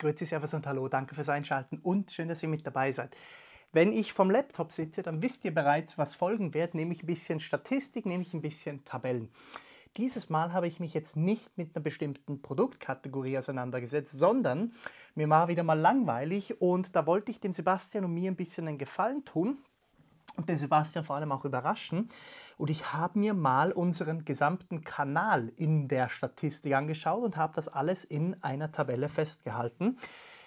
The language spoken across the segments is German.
Grüezi, Servus und Hallo, danke fürs Einschalten und schön, dass ihr mit dabei seid. Wenn ich vom Laptop sitze, dann wisst ihr bereits, was folgen wird, nämlich ein bisschen Statistik, nämlich ein bisschen Tabellen. Dieses Mal habe ich mich jetzt nicht mit einer bestimmten Produktkategorie auseinandergesetzt, sondern mir war wieder mal langweilig und da wollte ich dem Sebastian und mir ein bisschen einen Gefallen tun und den Sebastian vor allem auch überraschen. Und ich habe mir mal unseren gesamten Kanal in der Statistik angeschaut und habe das alles in einer Tabelle festgehalten,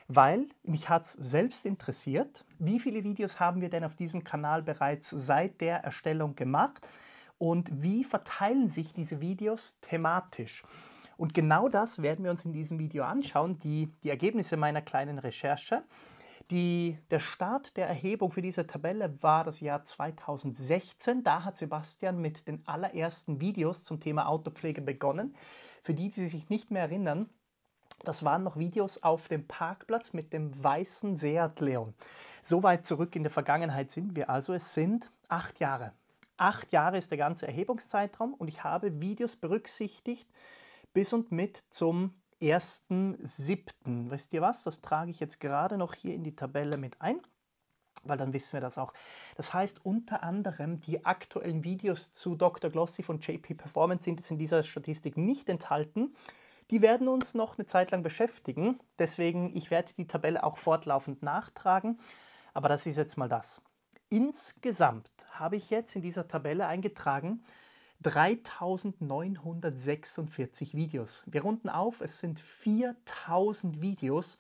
weil mich hat es selbst interessiert, wie viele Videos haben wir denn auf diesem Kanal bereits seit der Erstellung gemacht und wie verteilen sich diese Videos thematisch. Und genau das werden wir uns in diesem Video anschauen, die, die Ergebnisse meiner kleinen Recherche. Die, der Start der Erhebung für diese Tabelle war das Jahr 2016. Da hat Sebastian mit den allerersten Videos zum Thema Autopflege begonnen. Für die, die sich nicht mehr erinnern, das waren noch Videos auf dem Parkplatz mit dem weißen Seat Leon. So weit zurück in der Vergangenheit sind wir also. Es sind acht Jahre. Acht Jahre ist der ganze Erhebungszeitraum und ich habe Videos berücksichtigt bis und mit zum 1.7. Wisst ihr was? Das trage ich jetzt gerade noch hier in die Tabelle mit ein, weil dann wissen wir das auch. Das heißt, unter anderem die aktuellen Videos zu Dr. Glossy von JP Performance sind jetzt in dieser Statistik nicht enthalten. Die werden uns noch eine Zeit lang beschäftigen. Deswegen, ich werde die Tabelle auch fortlaufend nachtragen. Aber das ist jetzt mal das. Insgesamt habe ich jetzt in dieser Tabelle eingetragen 3946 Videos. Wir runden auf, es sind 4000 Videos,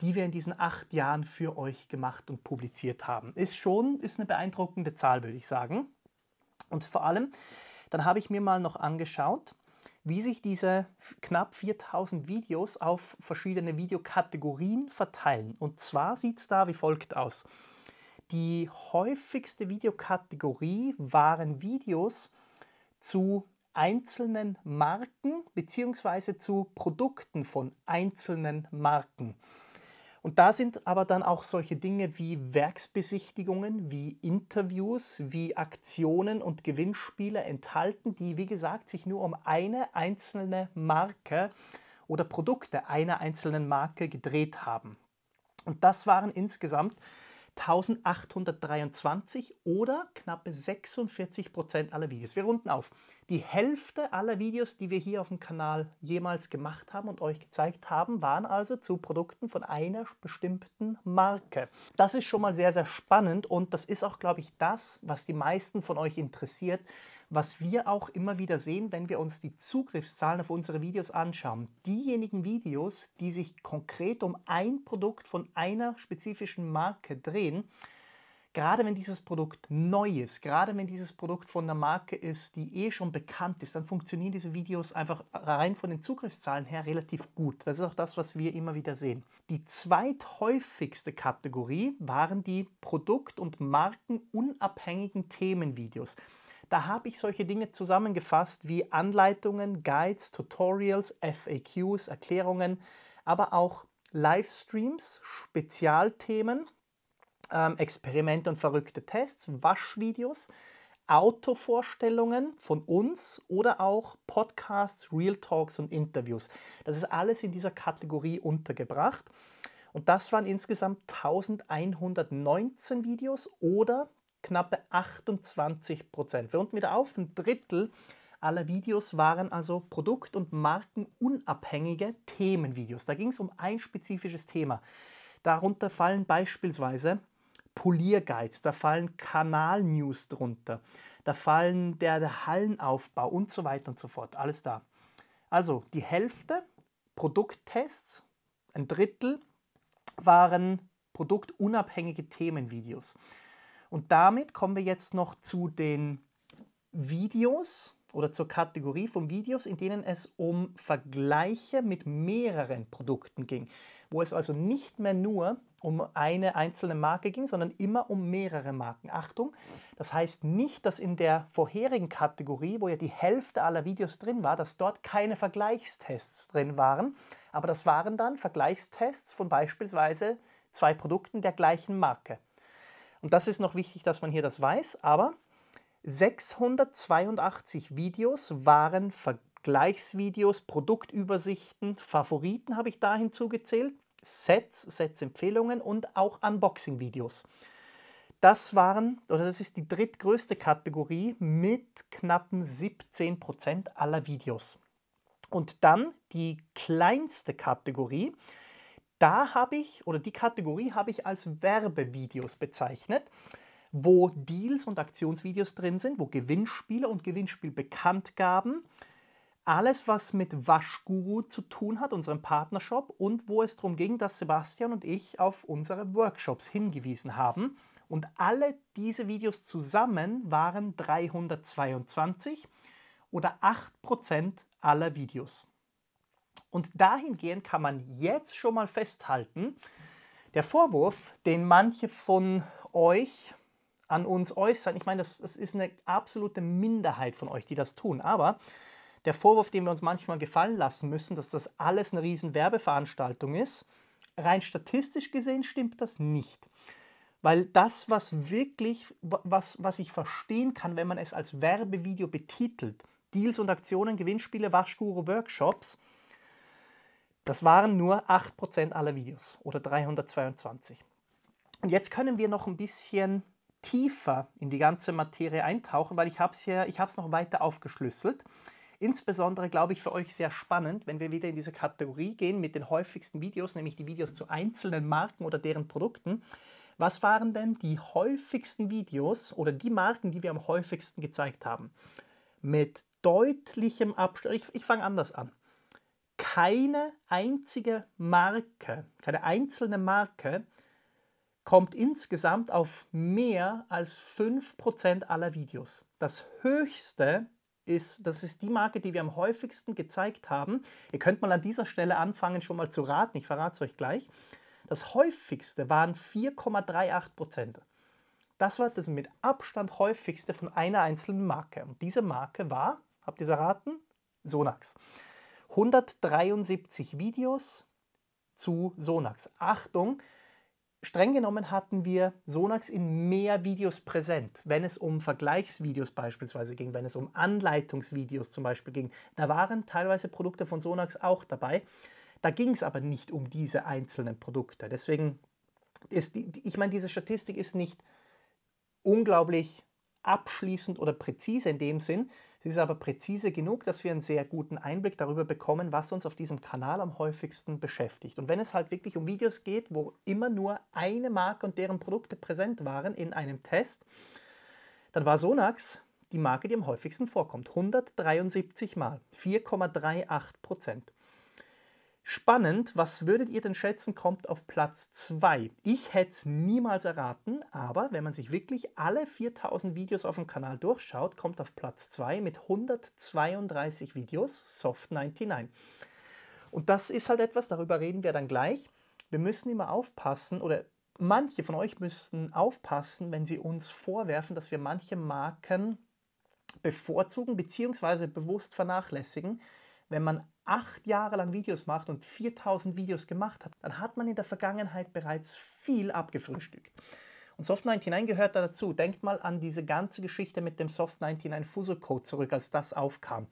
die wir in diesen acht Jahren für euch gemacht und publiziert haben. Ist schon, ist eine beeindruckende Zahl, würde ich sagen. Und vor allem, dann habe ich mir mal noch angeschaut, wie sich diese knapp 4000 Videos auf verschiedene Videokategorien verteilen. Und zwar sieht es da wie folgt aus. Die häufigste Videokategorie waren Videos, zu einzelnen Marken bzw. zu Produkten von einzelnen Marken. Und da sind aber dann auch solche Dinge wie Werksbesichtigungen, wie Interviews, wie Aktionen und Gewinnspiele enthalten, die, wie gesagt, sich nur um eine einzelne Marke oder Produkte einer einzelnen Marke gedreht haben. Und das waren insgesamt 1823 oder knappe 46 Prozent aller Videos. Wir runden auf. Die Hälfte aller Videos, die wir hier auf dem Kanal jemals gemacht haben und euch gezeigt haben, waren also zu Produkten von einer bestimmten Marke. Das ist schon mal sehr, sehr spannend und das ist auch, glaube ich, das, was die meisten von euch interessiert was wir auch immer wieder sehen, wenn wir uns die Zugriffszahlen auf unsere Videos anschauen. Diejenigen Videos, die sich konkret um ein Produkt von einer spezifischen Marke drehen, gerade wenn dieses Produkt neu ist, gerade wenn dieses Produkt von einer Marke ist, die eh schon bekannt ist, dann funktionieren diese Videos einfach rein von den Zugriffszahlen her relativ gut. Das ist auch das, was wir immer wieder sehen. Die zweithäufigste Kategorie waren die Produkt- und Markenunabhängigen Themenvideos. Da habe ich solche Dinge zusammengefasst wie Anleitungen, Guides, Tutorials, FAQs, Erklärungen, aber auch Livestreams, Spezialthemen, ähm, Experimente und verrückte Tests, Waschvideos, Autovorstellungen von uns oder auch Podcasts, Real Talks und Interviews. Das ist alles in dieser Kategorie untergebracht. Und das waren insgesamt 1119 Videos oder knappe 28 Prozent. Wir unten wieder auf, ein Drittel aller Videos waren also produkt- und markenunabhängige Themenvideos. Da ging es um ein spezifisches Thema. Darunter fallen beispielsweise Polierguides, da fallen Kanal-News drunter, da fallen der, der Hallenaufbau und so weiter und so fort. Alles da. Also die Hälfte Produkttests, ein Drittel waren produktunabhängige Themenvideos. Und damit kommen wir jetzt noch zu den Videos oder zur Kategorie von Videos, in denen es um Vergleiche mit mehreren Produkten ging, wo es also nicht mehr nur um eine einzelne Marke ging, sondern immer um mehrere Marken. Achtung, das heißt nicht, dass in der vorherigen Kategorie, wo ja die Hälfte aller Videos drin war, dass dort keine Vergleichstests drin waren, aber das waren dann Vergleichstests von beispielsweise zwei Produkten der gleichen Marke und das ist noch wichtig, dass man hier das weiß, aber 682 Videos waren Vergleichsvideos, Produktübersichten, Favoriten habe ich da hinzugezählt, Sets, Sets-Empfehlungen und auch Unboxing-Videos. Das waren, oder das ist die drittgrößte Kategorie mit knappen 17% Prozent aller Videos. Und dann die kleinste Kategorie, da habe ich oder die Kategorie habe ich als Werbevideos bezeichnet, wo Deals und Aktionsvideos drin sind, wo Gewinnspiele und Gewinnspielbekanntgaben, alles was mit Waschguru zu tun hat, unserem Partnershop und wo es darum ging, dass Sebastian und ich auf unsere Workshops hingewiesen haben. Und alle diese Videos zusammen waren 322 oder 8% aller Videos. Und dahingehend kann man jetzt schon mal festhalten, der Vorwurf, den manche von euch an uns äußern, ich meine, das, das ist eine absolute Minderheit von euch, die das tun, aber der Vorwurf, den wir uns manchmal gefallen lassen müssen, dass das alles eine riesen Werbeveranstaltung ist, rein statistisch gesehen stimmt das nicht. Weil das, was wirklich, was, was ich verstehen kann, wenn man es als Werbevideo betitelt, Deals und Aktionen, Gewinnspiele, Waschguru, Workshops, das waren nur 8% aller Videos oder 322. Und jetzt können wir noch ein bisschen tiefer in die ganze Materie eintauchen, weil ich habe es ja, ich habe es noch weiter aufgeschlüsselt. Insbesondere glaube ich für euch sehr spannend, wenn wir wieder in diese Kategorie gehen mit den häufigsten Videos, nämlich die Videos zu einzelnen Marken oder deren Produkten. Was waren denn die häufigsten Videos oder die Marken, die wir am häufigsten gezeigt haben? Mit deutlichem Abstand. Ich, ich fange anders an keine einzige Marke, keine einzelne Marke kommt insgesamt auf mehr als 5% aller Videos. Das höchste ist, das ist die Marke, die wir am häufigsten gezeigt haben. Ihr könnt mal an dieser Stelle anfangen, schon mal zu raten, ich verrate es euch gleich. Das häufigste waren 4,38%. Das war das mit Abstand häufigste von einer einzelnen Marke. Und diese Marke war, habt ihr es erraten? Sonax. 173 Videos zu Sonax. Achtung, streng genommen hatten wir Sonax in mehr Videos präsent, wenn es um Vergleichsvideos beispielsweise ging, wenn es um Anleitungsvideos zum Beispiel ging. Da waren teilweise Produkte von Sonax auch dabei. Da ging es aber nicht um diese einzelnen Produkte. Deswegen ist die, ich meine, diese Statistik ist nicht unglaublich abschließend oder präzise in dem Sinn, Sie ist aber präzise genug, dass wir einen sehr guten Einblick darüber bekommen, was uns auf diesem Kanal am häufigsten beschäftigt. Und wenn es halt wirklich um Videos geht, wo immer nur eine Marke und deren Produkte präsent waren in einem Test, dann war Sonax die Marke, die am häufigsten vorkommt. 173 Mal, 4,38 Prozent. Spannend, was würdet ihr denn schätzen, kommt auf Platz 2? Ich hätte es niemals erraten, aber wenn man sich wirklich alle 4000 Videos auf dem Kanal durchschaut, kommt auf Platz 2 mit 132 Videos Soft99. Und das ist halt etwas, darüber reden wir dann gleich. Wir müssen immer aufpassen oder manche von euch müssen aufpassen, wenn sie uns vorwerfen, dass wir manche Marken bevorzugen bzw. bewusst vernachlässigen. Wenn man acht Jahre lang Videos macht und 4000 Videos gemacht hat, dann hat man in der Vergangenheit bereits viel abgefrühstückt. Und Soft99 gehört da dazu. Denkt mal an diese ganze Geschichte mit dem Soft99 Fuzzle Code zurück, als das aufkam.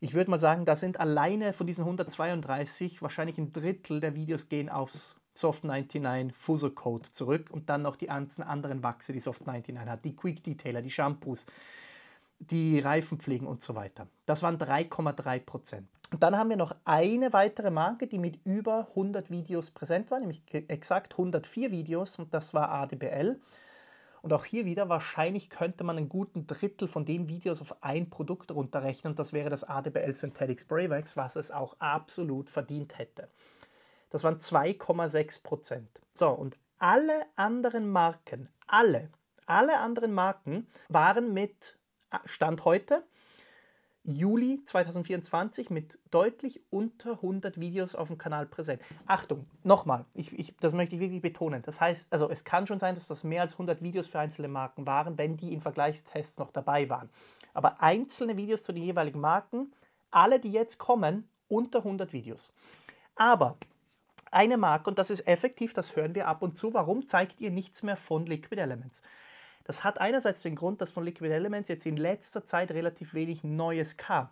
Ich würde mal sagen, da sind alleine von diesen 132 wahrscheinlich ein Drittel der Videos gehen aufs Soft99 Fuzzle Code zurück und dann noch die ganzen anderen Wachse, die Soft99 hat, die Quick Detailer, die Shampoos, die Reifen pflegen und so weiter. Das waren 3,3 Prozent. Und dann haben wir noch eine weitere Marke, die mit über 100 Videos präsent war, nämlich exakt 104 Videos und das war ADBL. Und auch hier wieder, wahrscheinlich könnte man einen guten Drittel von den Videos auf ein Produkt runterrechnen und das wäre das ADBL Synthetic Spraywax, was es auch absolut verdient hätte. Das waren 2,6 Prozent. So, und alle anderen Marken, alle, alle anderen Marken waren mit Stand heute, Juli 2024, mit deutlich unter 100 Videos auf dem Kanal präsent. Achtung, nochmal, ich, ich, das möchte ich wirklich betonen. Das heißt, also es kann schon sein, dass das mehr als 100 Videos für einzelne Marken waren, wenn die in Vergleichstests noch dabei waren. Aber einzelne Videos zu den jeweiligen Marken, alle, die jetzt kommen, unter 100 Videos. Aber eine Marke, und das ist effektiv, das hören wir ab und zu, warum zeigt ihr nichts mehr von Liquid Elements? Das hat einerseits den Grund, dass von Liquid Elements jetzt in letzter Zeit relativ wenig Neues kam.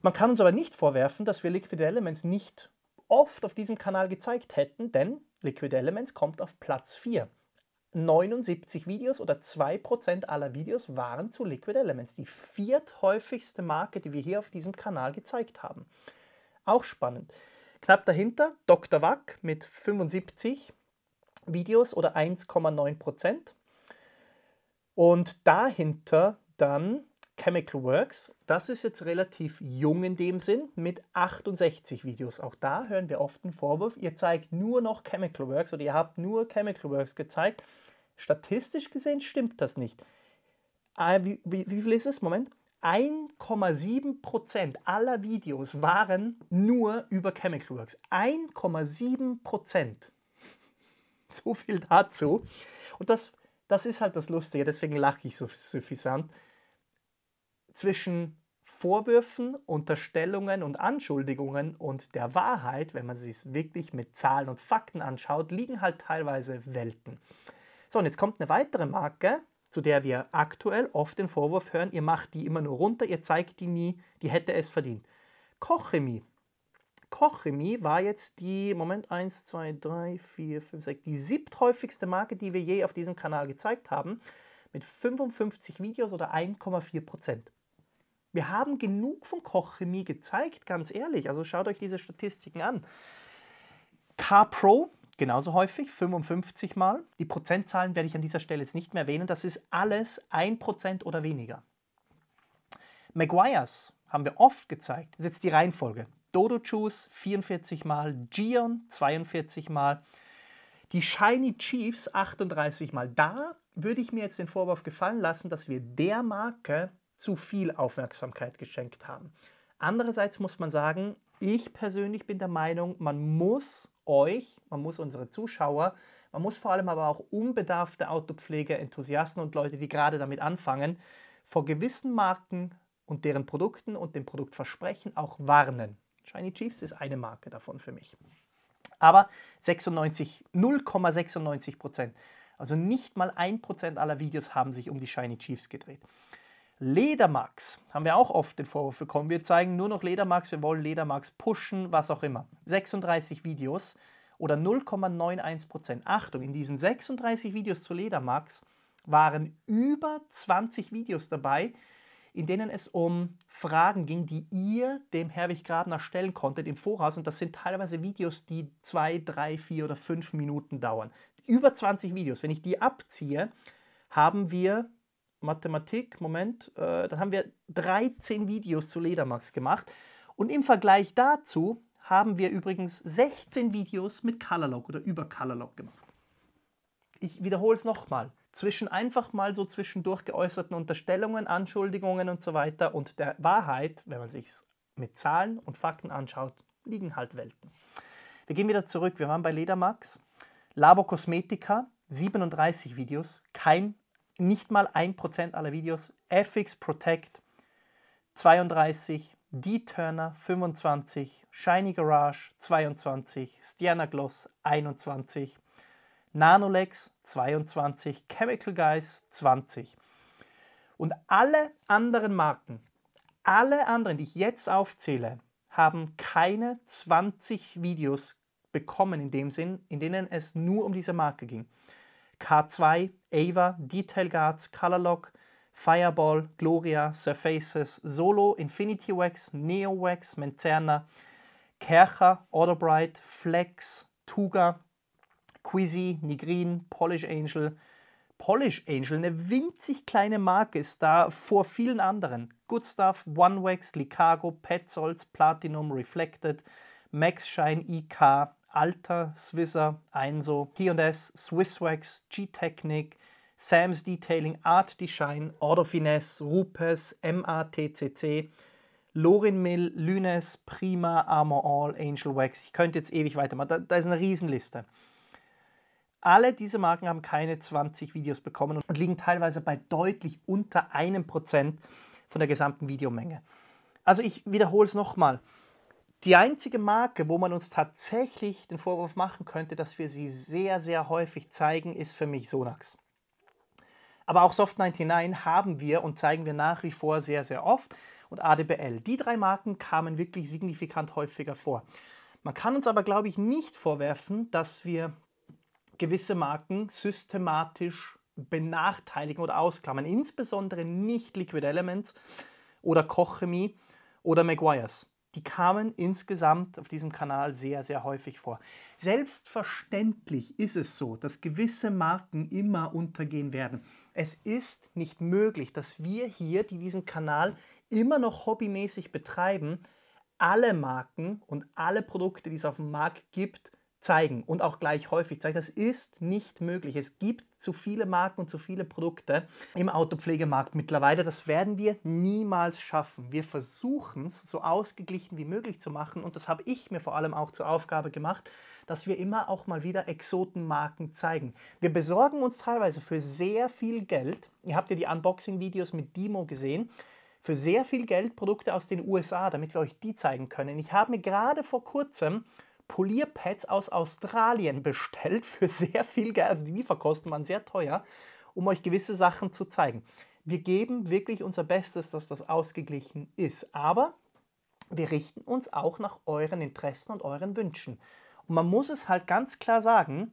Man kann uns aber nicht vorwerfen, dass wir Liquid Elements nicht oft auf diesem Kanal gezeigt hätten, denn Liquid Elements kommt auf Platz 4. 79 Videos oder 2% aller Videos waren zu Liquid Elements, die vierthäufigste Marke, die wir hier auf diesem Kanal gezeigt haben. Auch spannend. Knapp dahinter Dr. Wack mit 75 Videos oder 1,9%. Und dahinter dann Chemical Works. Das ist jetzt relativ jung in dem Sinn mit 68 Videos. Auch da hören wir oft einen Vorwurf, ihr zeigt nur noch Chemical Works oder ihr habt nur Chemical Works gezeigt. Statistisch gesehen stimmt das nicht. Äh, wie, wie, wie viel ist es? Moment. 1,7% aller Videos waren nur über Chemical Works. 1,7%. So viel dazu. Und das das ist halt das Lustige, deswegen lache ich so suffisant. Zwischen Vorwürfen, Unterstellungen und Anschuldigungen und der Wahrheit, wenn man sie wirklich mit Zahlen und Fakten anschaut, liegen halt teilweise Welten. So, und jetzt kommt eine weitere Marke, zu der wir aktuell oft den Vorwurf hören, ihr macht die immer nur runter, ihr zeigt die nie, die hätte es verdient. Kochemie Kochchemie war jetzt die, Moment, 1, 2, 3, 4, 5, 6, die siebthäufigste Marke, die wir je auf diesem Kanal gezeigt haben, mit 55 Videos oder 1,4 Prozent. Wir haben genug von Kochchemie gezeigt, ganz ehrlich. Also schaut euch diese Statistiken an. CarPro, genauso häufig, 55 Mal. Die Prozentzahlen werde ich an dieser Stelle jetzt nicht mehr erwähnen. Das ist alles 1% oder weniger. Maguires haben wir oft gezeigt. Das ist jetzt die Reihenfolge. Dodo Juice 44 Mal, Gion 42 Mal, die Shiny Chiefs 38 Mal. Da würde ich mir jetzt den Vorwurf gefallen lassen, dass wir der Marke zu viel Aufmerksamkeit geschenkt haben. Andererseits muss man sagen, ich persönlich bin der Meinung, man muss euch, man muss unsere Zuschauer, man muss vor allem aber auch unbedarfte Autopfleger, Enthusiasten und Leute, die gerade damit anfangen, vor gewissen Marken und deren Produkten und dem Produktversprechen auch warnen. Shiny Chiefs ist eine Marke davon für mich. Aber 96, 0,96 Prozent, also nicht mal ein Prozent aller Videos haben sich um die Shiny Chiefs gedreht. Ledermarks, haben wir auch oft den Vorwurf bekommen, wir zeigen nur noch Ledermarks, wir wollen Ledermarks pushen, was auch immer. 36 Videos oder 0,91 Prozent. Achtung, in diesen 36 Videos zu Ledermarks waren über 20 Videos dabei, in denen es um Fragen ging, die ihr dem Herwig Grabner stellen konntet im Voraus. Und das sind teilweise Videos, die zwei, drei, vier oder fünf Minuten dauern. Über 20 Videos. Wenn ich die abziehe, haben wir Mathematik, Moment, äh, dann haben wir 13 Videos zu Ledermax gemacht. Und im Vergleich dazu haben wir übrigens 16 Videos mit Colorlock oder über Colorlock gemacht. Ich wiederhole es nochmal zwischen einfach mal so zwischendurch geäußerten Unterstellungen, Anschuldigungen und so weiter und der Wahrheit, wenn man sich mit Zahlen und Fakten anschaut, liegen halt Welten. Wir gehen wieder zurück. Wir waren bei Ledermax, Labo Cosmetica, 37 Videos, kein, nicht mal 1% aller Videos, FX Protect 32, D-Turner 25, Shiny Garage 22, Stiana Gloss 21, Nanolex 22, Chemical Guys 20. Und alle anderen Marken, alle anderen, die ich jetzt aufzähle, haben keine 20 Videos bekommen in dem Sinn, in denen es nur um diese Marke ging. K2, Ava, Detail Guards, Colorlock, Fireball, Gloria, Surfaces, Solo, Infinity Wax, Neo Wax, Menterna, Kercher, Autobright, Flex, Tuga, Quizzy, Nigrin, Polish Angel. Polish Angel, eine winzig kleine Marke, ist da vor vielen anderen. Good Stuff, One Wax, Licago, Petzolds, Platinum, Reflected, Max Shine IK, Alter, Swisser, Einso, P&S, Swisswax, G-Technic, Sam's Detailing, Art Design, Order Finesse, Rupes, MATCC, Lorin Mill, Lunes, Prima, Armor All, Angel Wax. Ich könnte jetzt ewig weitermachen. Da, da ist eine Riesenliste. Alle diese Marken haben keine 20 Videos bekommen und liegen teilweise bei deutlich unter einem Prozent von der gesamten Videomenge. Also ich wiederhole es nochmal. Die einzige Marke, wo man uns tatsächlich den Vorwurf machen könnte, dass wir sie sehr, sehr häufig zeigen, ist für mich Sonax. Aber auch Soft99 haben wir und zeigen wir nach wie vor sehr, sehr oft und ADBL. Die drei Marken kamen wirklich signifikant häufiger vor. Man kann uns aber, glaube ich, nicht vorwerfen, dass wir gewisse Marken systematisch benachteiligen oder ausklammern, insbesondere nicht Liquid Elements oder Kochemie oder Maguires. Die kamen insgesamt auf diesem Kanal sehr, sehr häufig vor. Selbstverständlich ist es so, dass gewisse Marken immer untergehen werden. Es ist nicht möglich, dass wir hier, die diesen Kanal immer noch hobbymäßig betreiben, alle Marken und alle Produkte, die es auf dem Markt gibt, zeigen und auch gleich häufig zeigen. Das ist nicht möglich. Es gibt zu viele Marken und zu viele Produkte im Autopflegemarkt mittlerweile. Das werden wir niemals schaffen. Wir versuchen es so ausgeglichen wie möglich zu machen und das habe ich mir vor allem auch zur Aufgabe gemacht, dass wir immer auch mal wieder Exotenmarken zeigen. Wir besorgen uns teilweise für sehr viel Geld. Ihr habt ja die Unboxing-Videos mit Dimo gesehen für sehr viel Geld Produkte aus den USA, damit wir euch die zeigen können. Ich habe mir gerade vor kurzem Polierpads aus Australien bestellt für sehr viel Geld. Also die Lieferkosten waren sehr teuer, um euch gewisse Sachen zu zeigen. Wir geben wirklich unser Bestes, dass das ausgeglichen ist. Aber wir richten uns auch nach euren Interessen und euren Wünschen. Und man muss es halt ganz klar sagen,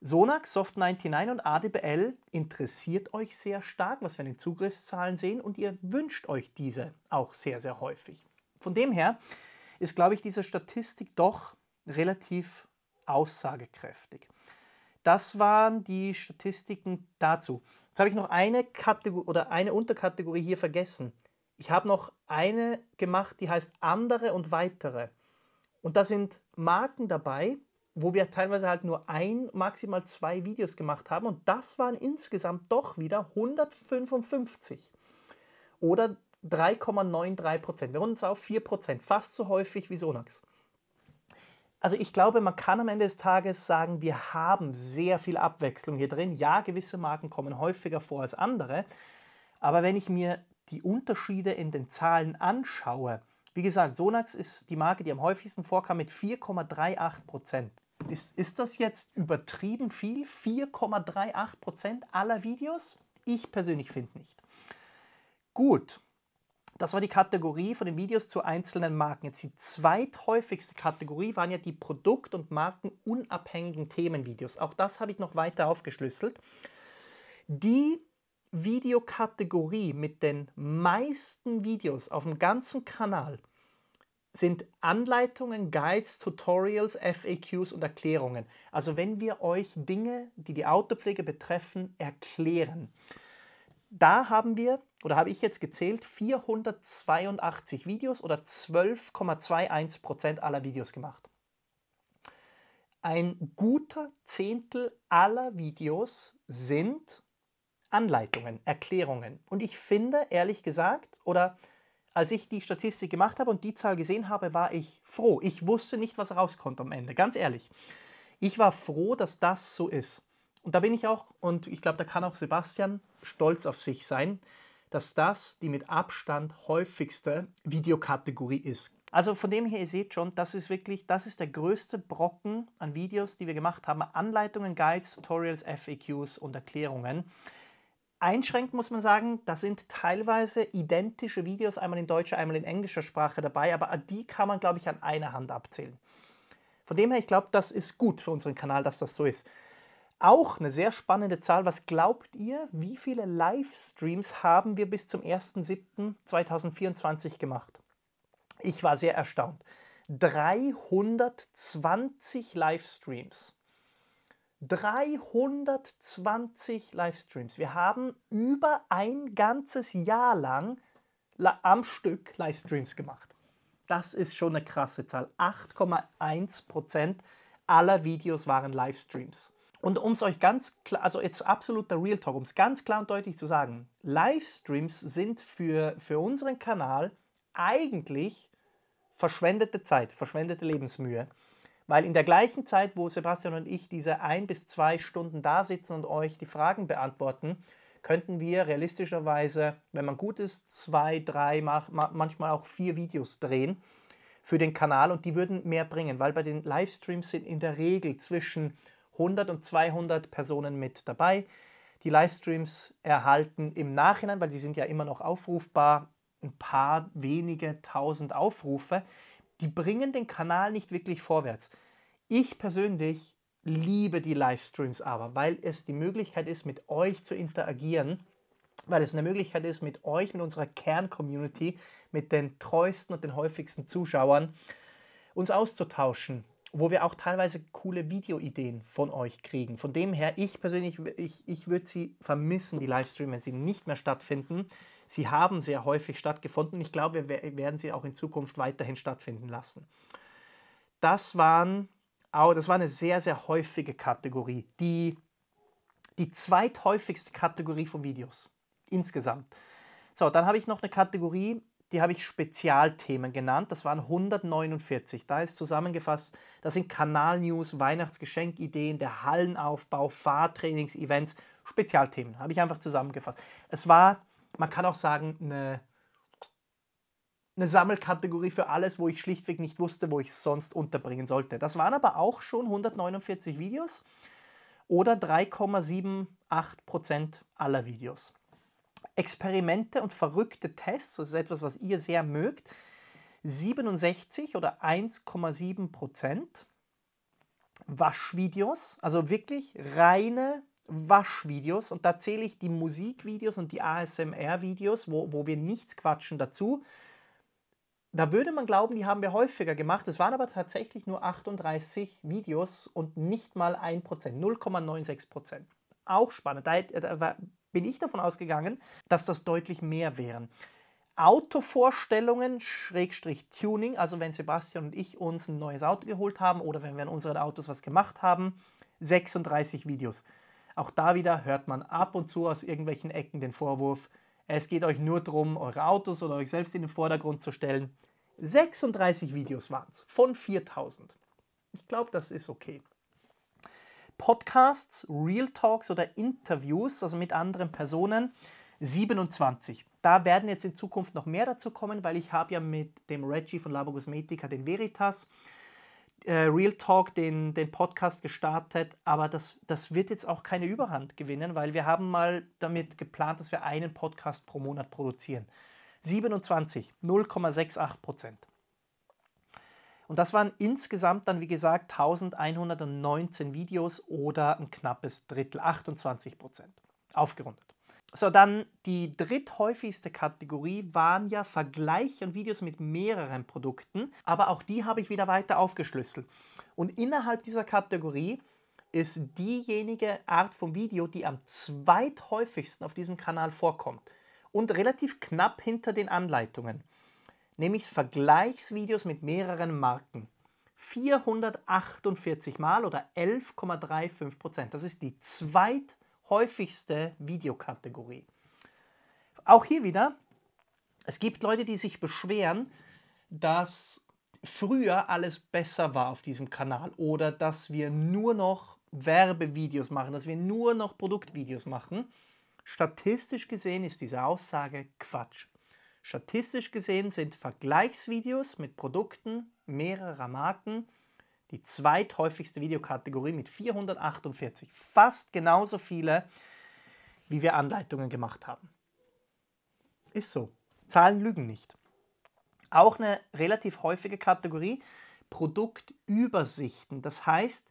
Sonax, Soft99 und ADBL interessiert euch sehr stark, was wir in den Zugriffszahlen sehen, und ihr wünscht euch diese auch sehr, sehr häufig. Von dem her ist, glaube ich, diese Statistik doch relativ aussagekräftig. Das waren die Statistiken dazu. Jetzt habe ich noch eine Kategorie oder eine Unterkategorie hier vergessen. Ich habe noch eine gemacht, die heißt andere und weitere. Und da sind Marken dabei, wo wir teilweise halt nur ein, maximal zwei Videos gemacht haben. Und das waren insgesamt doch wieder 155 oder 3,93 Prozent. Wir runden es auf 4 Prozent, fast so häufig wie Sonax. Also ich glaube, man kann am Ende des Tages sagen, wir haben sehr viel Abwechslung hier drin. Ja, gewisse Marken kommen häufiger vor als andere. Aber wenn ich mir die Unterschiede in den Zahlen anschaue, wie gesagt, Sonax ist die Marke, die am häufigsten vorkam mit 4,38 Prozent. Ist, ist das jetzt übertrieben viel? 4,38 Prozent aller Videos? Ich persönlich finde nicht. Gut, das war die Kategorie von den Videos zu einzelnen Marken. Jetzt die zweithäufigste Kategorie waren ja die Produkt- und Markenunabhängigen Themenvideos. Auch das habe ich noch weiter aufgeschlüsselt. Die Videokategorie mit den meisten Videos auf dem ganzen Kanal sind Anleitungen, Guides, Tutorials, FAQs und Erklärungen. Also wenn wir euch Dinge, die die Autopflege betreffen, erklären da haben wir, oder habe ich jetzt gezählt, 482 Videos oder 12,21 Prozent aller Videos gemacht. Ein guter Zehntel aller Videos sind Anleitungen, Erklärungen. Und ich finde, ehrlich gesagt, oder als ich die Statistik gemacht habe und die Zahl gesehen habe, war ich froh. Ich wusste nicht, was rauskommt am Ende, ganz ehrlich. Ich war froh, dass das so ist. Und da bin ich auch, und ich glaube, da kann auch Sebastian stolz auf sich sein, dass das die mit Abstand häufigste Videokategorie ist. Also von dem her, ihr seht schon, das ist wirklich, das ist der größte Brocken an Videos, die wir gemacht haben. Anleitungen, Guides, Tutorials, FAQs und Erklärungen. Einschränkend muss man sagen, da sind teilweise identische Videos, einmal in deutscher, einmal in englischer Sprache dabei, aber die kann man, glaube ich, an einer Hand abzählen. Von dem her, ich glaube, das ist gut für unseren Kanal, dass das so ist. Auch eine sehr spannende Zahl. Was glaubt ihr, wie viele Livestreams haben wir bis zum 1.7.2024 gemacht? Ich war sehr erstaunt. 320 Livestreams. 320 Livestreams. Wir haben über ein ganzes Jahr lang am Stück Livestreams gemacht. Das ist schon eine krasse Zahl. 8,1 Prozent aller Videos waren Livestreams. Und um es euch ganz klar, also jetzt absoluter Real Talk, um es ganz klar und deutlich zu sagen, Livestreams sind für, für unseren Kanal eigentlich verschwendete Zeit, verschwendete Lebensmühe. Weil in der gleichen Zeit, wo Sebastian und ich diese ein bis zwei Stunden da sitzen und euch die Fragen beantworten, könnten wir realistischerweise, wenn man gut ist, zwei, drei, manchmal auch vier Videos drehen für den Kanal und die würden mehr bringen, weil bei den Livestreams sind in der Regel zwischen 100 und 200 Personen mit dabei. Die Livestreams erhalten im Nachhinein, weil die sind ja immer noch aufrufbar, ein paar wenige tausend Aufrufe. Die bringen den Kanal nicht wirklich vorwärts. Ich persönlich liebe die Livestreams aber, weil es die Möglichkeit ist, mit euch zu interagieren, weil es eine Möglichkeit ist, mit euch, mit unserer Kern-Community, mit den treuesten und den häufigsten Zuschauern uns auszutauschen, wo wir auch teilweise coole Videoideen von euch kriegen. Von dem her, ich persönlich, ich, ich würde sie vermissen, die Livestreams, wenn sie nicht mehr stattfinden. Sie haben sehr häufig stattgefunden. Ich glaube, wir werden sie auch in Zukunft weiterhin stattfinden lassen. Das, waren, das war eine sehr, sehr häufige Kategorie. Die, die zweithäufigste Kategorie von Videos insgesamt. So, dann habe ich noch eine Kategorie, die habe ich Spezialthemen genannt. Das waren 149. Da ist zusammengefasst, das sind Kanal-News, Weihnachtsgeschenkideen, der Hallenaufbau, Fahrtrainings, Events, Spezialthemen. Habe ich einfach zusammengefasst. Es war, man kann auch sagen, eine, eine Sammelkategorie für alles, wo ich schlichtweg nicht wusste, wo ich es sonst unterbringen sollte. Das waren aber auch schon 149 Videos oder 3,78% Prozent aller Videos. Experimente und verrückte Tests, das ist etwas, was ihr sehr mögt, 67 oder 1,7 Prozent. Waschvideos, also wirklich reine Waschvideos. Und da zähle ich die Musikvideos und die ASMR-Videos, wo, wo wir nichts quatschen dazu. Da würde man glauben, die haben wir häufiger gemacht. Es waren aber tatsächlich nur 38 Videos und nicht mal 1%, 0,96%. Auch spannend. Da, äh, da, bin ich davon ausgegangen, dass das deutlich mehr wären. Autovorstellungen, Schrägstrich Tuning, also wenn Sebastian und ich uns ein neues Auto geholt haben oder wenn wir an unseren Autos was gemacht haben, 36 Videos. Auch da wieder hört man ab und zu aus irgendwelchen Ecken den Vorwurf, es geht euch nur darum, eure Autos oder euch selbst in den Vordergrund zu stellen. 36 Videos waren es von 4000. Ich glaube, das ist okay. Podcasts, Real Talks oder Interviews, also mit anderen Personen, 27. Da werden jetzt in Zukunft noch mehr dazu kommen, weil ich habe ja mit dem Reggie von Labo Cosmetica den Veritas äh, Real Talk, den, den Podcast gestartet, aber das, das wird jetzt auch keine Überhand gewinnen, weil wir haben mal damit geplant, dass wir einen Podcast pro Monat produzieren. 27, 0,68 Prozent. Und das waren insgesamt dann, wie gesagt, 1119 Videos oder ein knappes Drittel, 28 Prozent, aufgerundet. So, dann die dritthäufigste Kategorie waren ja Vergleiche und Videos mit mehreren Produkten, aber auch die habe ich wieder weiter aufgeschlüsselt. Und innerhalb dieser Kategorie ist diejenige Art von Video, die am zweithäufigsten auf diesem Kanal vorkommt und relativ knapp hinter den Anleitungen nämlich Vergleichsvideos mit mehreren Marken. 448 Mal oder 11,35 Prozent. Das ist die zweithäufigste Videokategorie. Auch hier wieder, es gibt Leute, die sich beschweren, dass früher alles besser war auf diesem Kanal oder dass wir nur noch Werbevideos machen, dass wir nur noch Produktvideos machen. Statistisch gesehen ist diese Aussage Quatsch. Statistisch gesehen sind Vergleichsvideos mit Produkten mehrerer Marken die zweithäufigste Videokategorie mit 448. Fast genauso viele, wie wir Anleitungen gemacht haben. Ist so. Zahlen lügen nicht. Auch eine relativ häufige Kategorie, Produktübersichten. Das heißt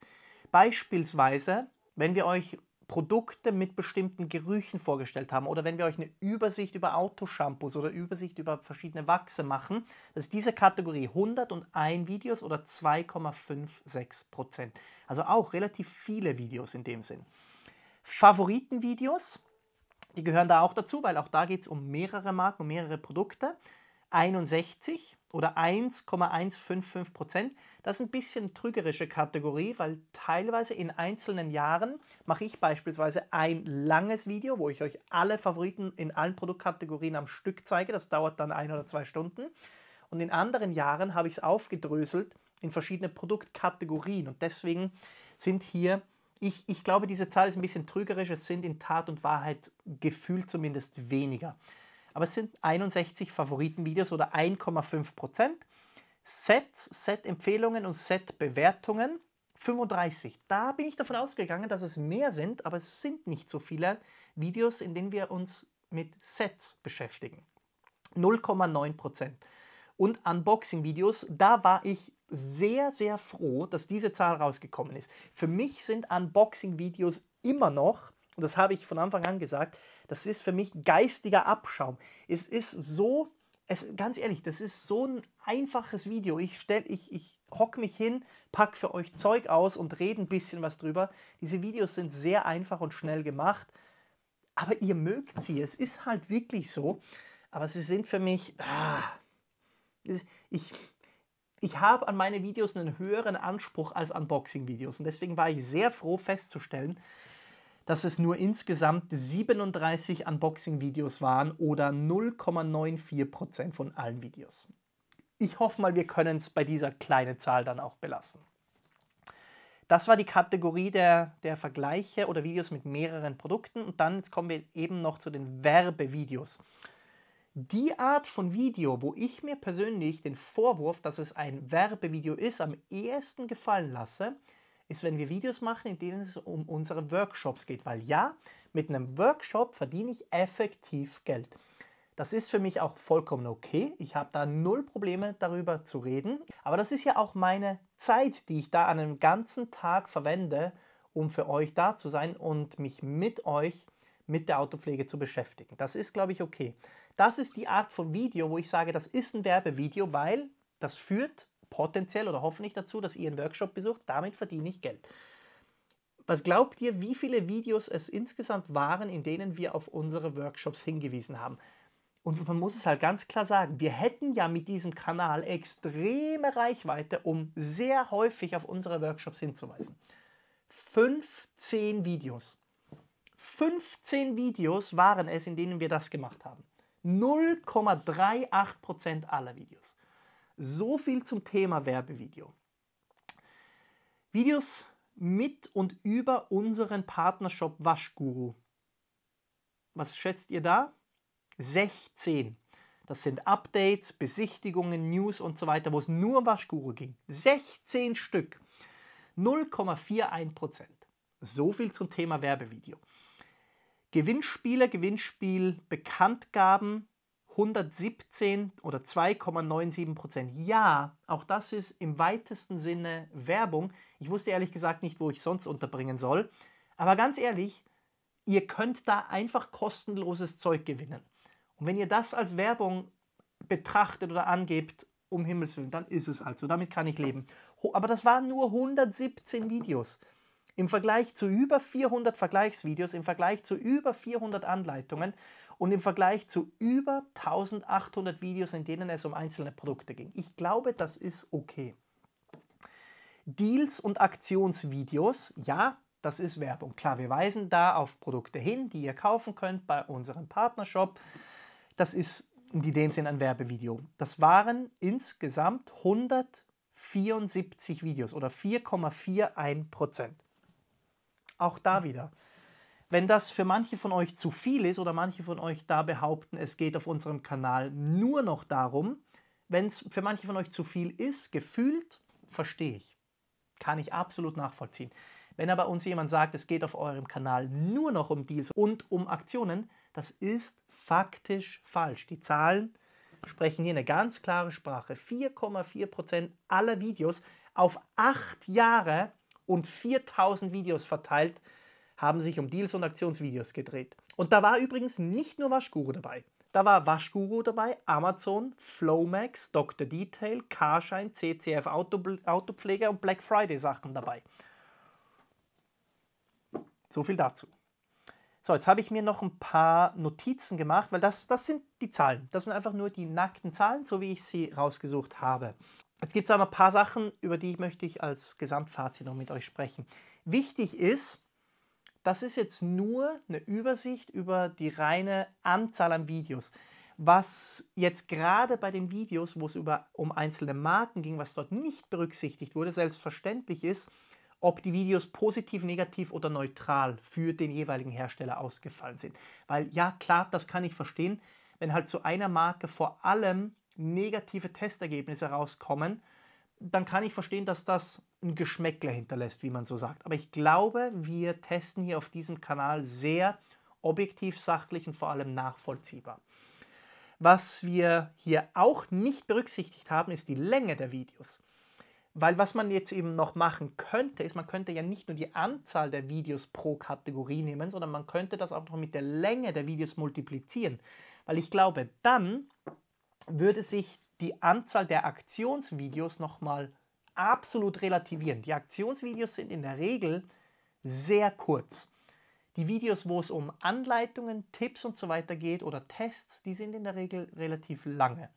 beispielsweise, wenn wir euch Produkte mit bestimmten Gerüchen vorgestellt haben oder wenn wir euch eine Übersicht über Autoshampoos oder Übersicht über verschiedene Wachse machen, das ist diese Kategorie 101 Videos oder 2,56 Prozent. Also auch relativ viele Videos in dem Sinn. Favoritenvideos, die gehören da auch dazu, weil auch da geht es um mehrere Marken, um mehrere Produkte. 61 oder 1,155 Prozent. Das ist ein bisschen trügerische Kategorie, weil teilweise in einzelnen Jahren mache ich beispielsweise ein langes Video, wo ich euch alle Favoriten in allen Produktkategorien am Stück zeige. Das dauert dann ein oder zwei Stunden. Und in anderen Jahren habe ich es aufgedröselt in verschiedene Produktkategorien. Und deswegen sind hier, ich, ich glaube, diese Zahl ist ein bisschen trügerisch. Es sind in Tat und Wahrheit gefühlt zumindest weniger. Aber es sind 61 Favoritenvideos oder 1,5 Prozent. Sets, Set-Empfehlungen und Set-Bewertungen 35. Da bin ich davon ausgegangen, dass es mehr sind, aber es sind nicht so viele Videos, in denen wir uns mit Sets beschäftigen. 0,9 Prozent. Und Unboxing-Videos, da war ich sehr, sehr froh, dass diese Zahl rausgekommen ist. Für mich sind Unboxing-Videos immer noch, und das habe ich von Anfang an gesagt, das ist für mich geistiger Abschaum. Es ist so, es, ganz ehrlich, das ist so ein einfaches Video. Ich stell, ich, ich hock mich hin, pack für euch Zeug aus und rede ein bisschen was drüber. Diese Videos sind sehr einfach und schnell gemacht, aber ihr mögt sie. Es ist halt wirklich so. Aber sie sind für mich. Ah, ich, ich habe an meine Videos einen höheren Anspruch als Unboxing-Videos. Und deswegen war ich sehr froh festzustellen, dass es nur insgesamt 37 Unboxing-Videos waren oder 0,94% von allen Videos. Ich hoffe mal, wir können es bei dieser kleinen Zahl dann auch belassen. Das war die Kategorie der, der Vergleiche oder Videos mit mehreren Produkten. Und dann jetzt kommen wir eben noch zu den Werbevideos. Die Art von Video, wo ich mir persönlich den Vorwurf, dass es ein Werbevideo ist, am ehesten gefallen lasse, ist, wenn wir Videos machen, in denen es um unsere Workshops geht. Weil ja, mit einem Workshop verdiene ich effektiv Geld. Das ist für mich auch vollkommen okay. Ich habe da null Probleme darüber zu reden. Aber das ist ja auch meine Zeit, die ich da an einem ganzen Tag verwende, um für euch da zu sein und mich mit euch mit der Autopflege zu beschäftigen. Das ist, glaube ich, okay. Das ist die Art von Video, wo ich sage, das ist ein Werbevideo, weil das führt potenziell oder hoffentlich dazu, dass ihr einen Workshop besucht. Damit verdiene ich Geld. Was glaubt ihr, wie viele Videos es insgesamt waren, in denen wir auf unsere Workshops hingewiesen haben? Und man muss es halt ganz klar sagen, wir hätten ja mit diesem Kanal extreme Reichweite, um sehr häufig auf unsere Workshops hinzuweisen. 15 Videos. 15 Videos waren es, in denen wir das gemacht haben. 0,38% aller Videos. So viel zum Thema Werbevideo. Videos mit und über unseren Partnershop Waschguru. Was schätzt ihr da? 16. Das sind Updates, Besichtigungen, News und so weiter, wo es nur um Waschguru ging. 16 Stück. 0,41 So viel zum Thema Werbevideo. Gewinnspiele, Gewinnspiel, Bekanntgaben, 117 oder 2,97 Prozent. Ja, auch das ist im weitesten Sinne Werbung. Ich wusste ehrlich gesagt nicht, wo ich sonst unterbringen soll. Aber ganz ehrlich, ihr könnt da einfach kostenloses Zeug gewinnen. Und wenn ihr das als Werbung betrachtet oder angebt, um Himmels Willen, dann ist es also. Damit kann ich leben. Aber das waren nur 117 Videos. Im Vergleich zu über 400 Vergleichsvideos, im Vergleich zu über 400 Anleitungen und im Vergleich zu über 1800 Videos, in denen es um einzelne Produkte ging. Ich glaube, das ist okay. Deals und Aktionsvideos, ja, das ist Werbung. Klar, wir weisen da auf Produkte hin, die ihr kaufen könnt bei unserem Partnershop. Das ist in dem Sinn ein Werbevideo. Das waren insgesamt 174 Videos oder 4,41 Prozent. Auch da wieder wenn das für manche von euch zu viel ist oder manche von euch da behaupten, es geht auf unserem Kanal nur noch darum, wenn es für manche von euch zu viel ist, gefühlt, verstehe ich. Kann ich absolut nachvollziehen. Wenn aber uns jemand sagt, es geht auf eurem Kanal nur noch um Deals und um Aktionen, das ist faktisch falsch. Die Zahlen sprechen hier eine ganz klare Sprache. 4,4% aller Videos auf acht Jahre und 4000 Videos verteilt haben sich um Deals und Aktionsvideos gedreht. Und da war übrigens nicht nur Waschguru dabei. Da war Waschguru dabei, Amazon, Flowmax, Dr. Detail, Carshine, CCF Auto, Autopfleger und Black Friday Sachen dabei. So viel dazu. So, jetzt habe ich mir noch ein paar Notizen gemacht, weil das, das sind die Zahlen. Das sind einfach nur die nackten Zahlen, so wie ich sie rausgesucht habe. Jetzt gibt es aber ein paar Sachen, über die ich möchte ich als Gesamtfazit noch mit euch sprechen. Wichtig ist, das ist jetzt nur eine Übersicht über die reine Anzahl an Videos. Was jetzt gerade bei den Videos, wo es über, um einzelne Marken ging, was dort nicht berücksichtigt wurde, selbstverständlich ist, ob die Videos positiv, negativ oder neutral für den jeweiligen Hersteller ausgefallen sind. Weil ja, klar, das kann ich verstehen, wenn halt zu einer Marke vor allem negative Testergebnisse rauskommen, dann kann ich verstehen, dass das ein Geschmäckler hinterlässt, wie man so sagt. Aber ich glaube, wir testen hier auf diesem Kanal sehr objektiv, sachlich und vor allem nachvollziehbar. Was wir hier auch nicht berücksichtigt haben, ist die Länge der Videos. Weil was man jetzt eben noch machen könnte, ist, man könnte ja nicht nur die Anzahl der Videos pro Kategorie nehmen, sondern man könnte das auch noch mit der Länge der Videos multiplizieren. Weil ich glaube, dann würde sich die Anzahl der Aktionsvideos nochmal absolut relativieren. Die Aktionsvideos sind in der Regel sehr kurz. Die Videos, wo es um Anleitungen, Tipps und so weiter geht oder Tests, die sind in der Regel relativ lange.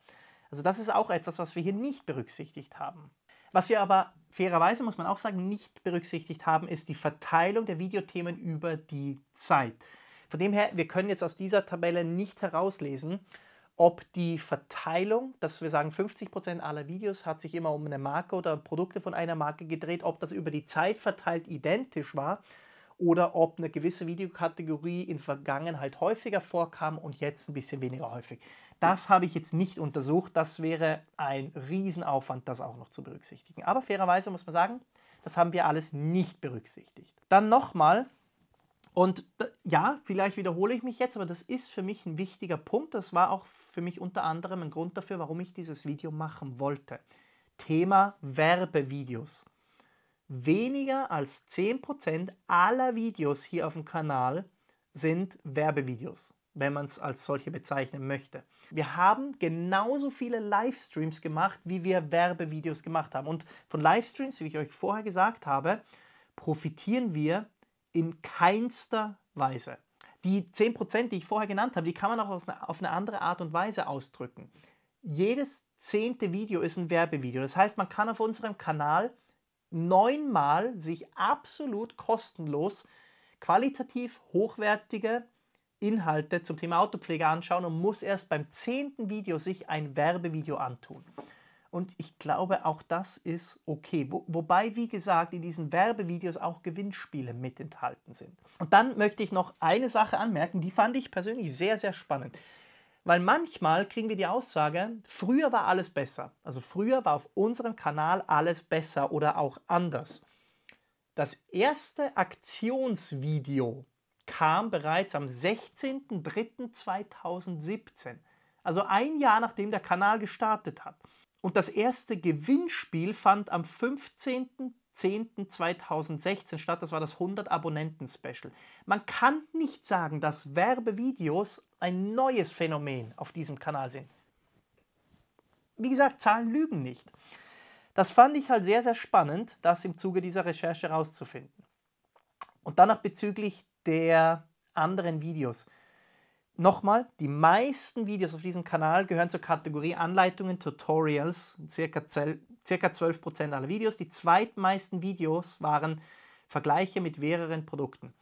Also das ist auch etwas, was wir hier nicht berücksichtigt haben. Was wir aber fairerweise, muss man auch sagen, nicht berücksichtigt haben, ist die Verteilung der Videothemen über die Zeit. Von dem her, wir können jetzt aus dieser Tabelle nicht herauslesen, ob die Verteilung, dass wir sagen, 50% aller Videos hat sich immer um eine Marke oder Produkte von einer Marke gedreht, ob das über die Zeit verteilt identisch war oder ob eine gewisse Videokategorie in Vergangenheit häufiger vorkam und jetzt ein bisschen weniger häufig. Das habe ich jetzt nicht untersucht. Das wäre ein Riesenaufwand, das auch noch zu berücksichtigen. Aber fairerweise muss man sagen, das haben wir alles nicht berücksichtigt. Dann nochmal, und äh, ja, vielleicht wiederhole ich mich jetzt, aber das ist für mich ein wichtiger Punkt. Das war auch für mich unter anderem ein Grund dafür, warum ich dieses Video machen wollte. Thema Werbevideos. Weniger als 10% aller Videos hier auf dem Kanal sind Werbevideos, wenn man es als solche bezeichnen möchte. Wir haben genauso viele Livestreams gemacht, wie wir Werbevideos gemacht haben. Und von Livestreams, wie ich euch vorher gesagt habe, profitieren wir in keinster Weise. Die 10%, die ich vorher genannt habe, die kann man auch auf eine andere Art und Weise ausdrücken. Jedes zehnte Video ist ein Werbevideo. Das heißt, man kann auf unserem Kanal neunmal sich absolut kostenlos qualitativ hochwertige Inhalte zum Thema Autopflege anschauen und muss erst beim zehnten Video sich ein Werbevideo antun. Und ich glaube, auch das ist okay. Wo, wobei, wie gesagt, in diesen Werbevideos auch Gewinnspiele mit enthalten sind. Und dann möchte ich noch eine Sache anmerken, die fand ich persönlich sehr, sehr spannend. Weil manchmal kriegen wir die Aussage, früher war alles besser. Also früher war auf unserem Kanal alles besser oder auch anders. Das erste Aktionsvideo kam bereits am 16.03.2017, also ein Jahr nachdem der Kanal gestartet hat. Und das erste Gewinnspiel fand am 15.10.2016 statt. Das war das 100 Abonnenten Special. Man kann nicht sagen, dass Werbevideos ein neues Phänomen auf diesem Kanal sind. Wie gesagt, Zahlen lügen nicht. Das fand ich halt sehr, sehr spannend, das im Zuge dieser Recherche herauszufinden. Und dann noch bezüglich der anderen Videos. Nochmal, die meisten Videos auf diesem Kanal gehören zur Kategorie Anleitungen, Tutorials, circa, 12% aller Videos. Die zweitmeisten Videos waren Vergleiche mit mehreren Produkten.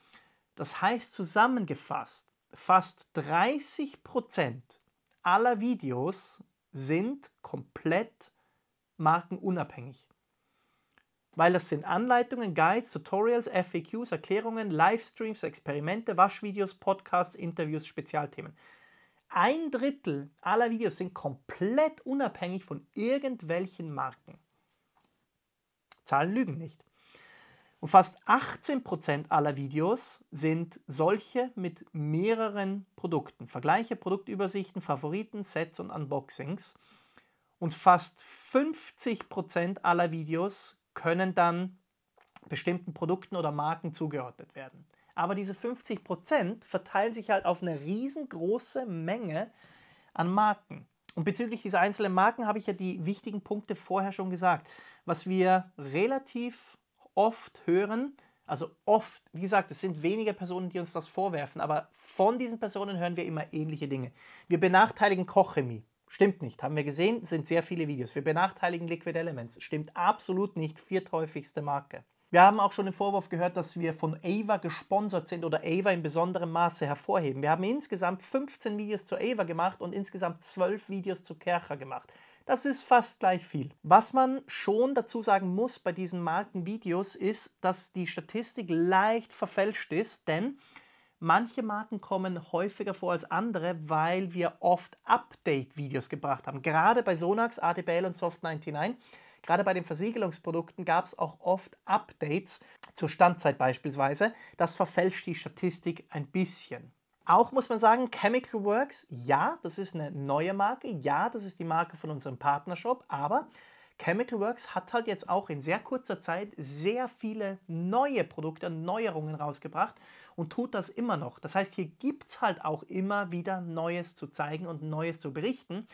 Das heißt zusammengefasst, fast 30% aller Videos sind komplett markenunabhängig weil das sind Anleitungen, Guides, Tutorials, FAQs, Erklärungen, Livestreams, Experimente, Waschvideos, Podcasts, Interviews, Spezialthemen. Ein Drittel aller Videos sind komplett unabhängig von irgendwelchen Marken. Zahlen lügen nicht. Und fast 18% aller Videos sind solche mit mehreren Produkten. Vergleiche, Produktübersichten, Favoriten, Sets und Unboxings. Und fast 50% aller Videos können dann bestimmten Produkten oder Marken zugeordnet werden. Aber diese 50% verteilen sich halt auf eine riesengroße Menge an Marken. Und bezüglich dieser einzelnen Marken habe ich ja die wichtigen Punkte vorher schon gesagt. Was wir relativ oft hören, also oft, wie gesagt, es sind weniger Personen, die uns das vorwerfen, aber von diesen Personen hören wir immer ähnliche Dinge. Wir benachteiligen Kochchemie. Stimmt nicht. Haben wir gesehen, sind sehr viele Videos. Wir benachteiligen Liquid Elements. Stimmt absolut nicht. Vierthäufigste Marke. Wir haben auch schon den Vorwurf gehört, dass wir von Ava gesponsert sind oder Ava in besonderem Maße hervorheben. Wir haben insgesamt 15 Videos zu Ava gemacht und insgesamt 12 Videos zu Kercher gemacht. Das ist fast gleich viel. Was man schon dazu sagen muss bei diesen Markenvideos ist, dass die Statistik leicht verfälscht ist, denn Manche Marken kommen häufiger vor als andere, weil wir oft Update-Videos gebracht haben. Gerade bei Sonax, ADBL und Soft99, gerade bei den Versiegelungsprodukten gab es auch oft Updates, zur Standzeit beispielsweise. Das verfälscht die Statistik ein bisschen. Auch muss man sagen, Chemical Works, ja, das ist eine neue Marke, ja, das ist die Marke von unserem Partnershop, aber Chemical Works hat halt jetzt auch in sehr kurzer Zeit sehr viele neue Produkte, Neuerungen rausgebracht und tut das immer noch. Das heißt, hier gibt es halt auch immer wieder Neues zu zeigen und Neues zu berichten.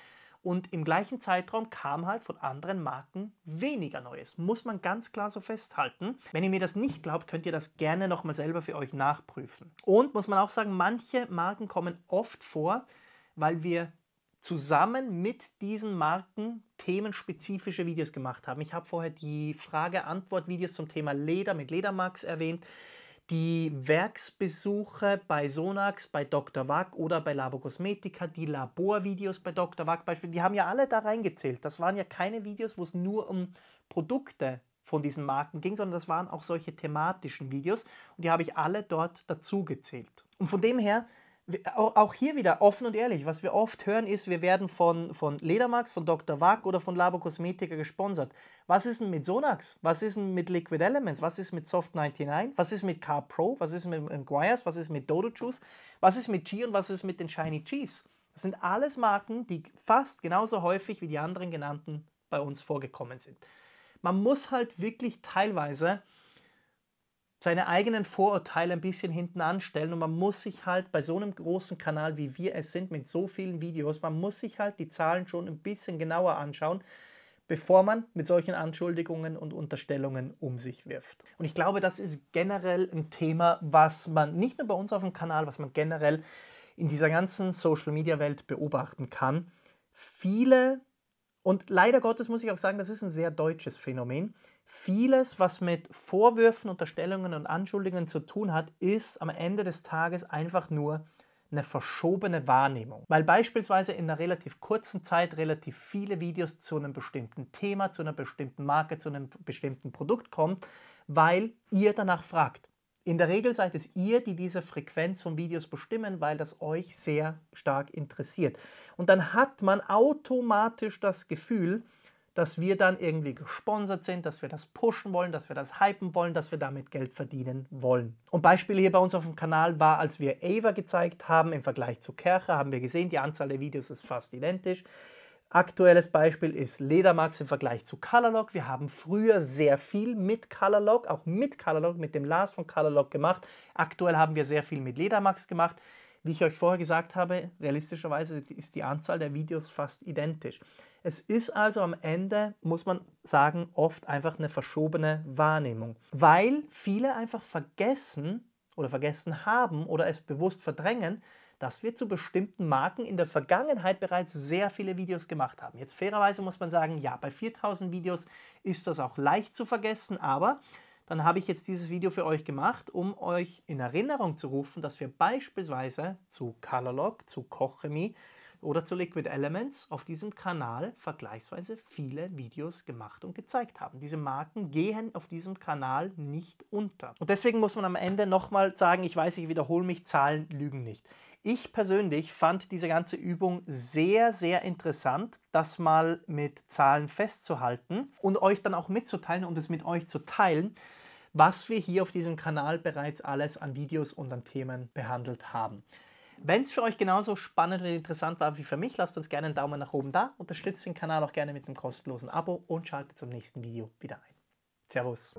Und im gleichen Zeitraum kam halt von anderen Marken weniger Neues. Muss man ganz klar so festhalten. Wenn ihr mir das nicht glaubt, könnt ihr das gerne nochmal selber für euch nachprüfen. Und muss man auch sagen, manche Marken kommen oft vor, weil wir zusammen mit diesen Marken themenspezifische Videos gemacht haben. Ich habe vorher die Frage-Antwort-Videos zum Thema Leder mit Ledermax erwähnt die Werksbesuche bei Sonax, bei Dr. Wack oder bei Labo Cosmetica, die Laborvideos bei Dr. Wack beispielsweise, die haben ja alle da reingezählt. Das waren ja keine Videos, wo es nur um Produkte von diesen Marken ging, sondern das waren auch solche thematischen Videos und die habe ich alle dort dazu gezählt. Und von dem her auch hier wieder offen und ehrlich, was wir oft hören ist, wir werden von, von Ledermax, von Dr. Wack oder von Labo Cosmetica gesponsert. Was ist denn mit Sonax? Was ist denn mit Liquid Elements? Was ist mit Soft 99? Was ist mit Car Pro? Was ist mit Guayas? Was ist mit Dodo Juice? Was ist mit G und was ist mit den Shiny Chiefs? Das sind alles Marken, die fast genauso häufig wie die anderen genannten bei uns vorgekommen sind. Man muss halt wirklich teilweise seine eigenen Vorurteile ein bisschen hinten anstellen und man muss sich halt bei so einem großen Kanal, wie wir es sind, mit so vielen Videos, man muss sich halt die Zahlen schon ein bisschen genauer anschauen, bevor man mit solchen Anschuldigungen und Unterstellungen um sich wirft. Und ich glaube, das ist generell ein Thema, was man nicht nur bei uns auf dem Kanal, was man generell in dieser ganzen Social-Media-Welt beobachten kann. Viele, und leider Gottes muss ich auch sagen, das ist ein sehr deutsches Phänomen, vieles, was mit Vorwürfen, Unterstellungen und Anschuldigungen zu tun hat, ist am Ende des Tages einfach nur eine verschobene Wahrnehmung. Weil beispielsweise in einer relativ kurzen Zeit relativ viele Videos zu einem bestimmten Thema, zu einer bestimmten Marke, zu einem bestimmten Produkt kommen, weil ihr danach fragt. In der Regel seid es ihr, die diese Frequenz von Videos bestimmen, weil das euch sehr stark interessiert. Und dann hat man automatisch das Gefühl, dass wir dann irgendwie gesponsert sind, dass wir das pushen wollen, dass wir das hypen wollen, dass wir damit Geld verdienen wollen. Und Beispiele hier bei uns auf dem Kanal war, als wir Ava gezeigt haben im Vergleich zu Kercher, haben wir gesehen, die Anzahl der Videos ist fast identisch. Aktuelles Beispiel ist Ledermax im Vergleich zu Colorlock. Wir haben früher sehr viel mit Colorlock, auch mit Colorlock, mit dem Lars von Colorlock gemacht. Aktuell haben wir sehr viel mit Ledermax gemacht. Wie ich euch vorher gesagt habe, realistischerweise ist die Anzahl der Videos fast identisch. Es ist also am Ende, muss man sagen, oft einfach eine verschobene Wahrnehmung, weil viele einfach vergessen oder vergessen haben oder es bewusst verdrängen, dass wir zu bestimmten Marken in der Vergangenheit bereits sehr viele Videos gemacht haben. Jetzt fairerweise muss man sagen, ja, bei 4000 Videos ist das auch leicht zu vergessen, aber dann habe ich jetzt dieses Video für euch gemacht, um euch in Erinnerung zu rufen, dass wir beispielsweise zu Colorlog, zu Kochemie oder zu Liquid Elements auf diesem Kanal vergleichsweise viele Videos gemacht und gezeigt haben. Diese Marken gehen auf diesem Kanal nicht unter. Und deswegen muss man am Ende nochmal sagen, ich weiß, ich wiederhole mich, Zahlen lügen nicht. Ich persönlich fand diese ganze Übung sehr, sehr interessant, das mal mit Zahlen festzuhalten und euch dann auch mitzuteilen und es mit euch zu teilen, was wir hier auf diesem Kanal bereits alles an Videos und an Themen behandelt haben. Wenn es für euch genauso spannend und interessant war wie für mich, lasst uns gerne einen Daumen nach oben da, unterstützt den Kanal auch gerne mit einem kostenlosen Abo und schaltet zum nächsten Video wieder ein. Servus!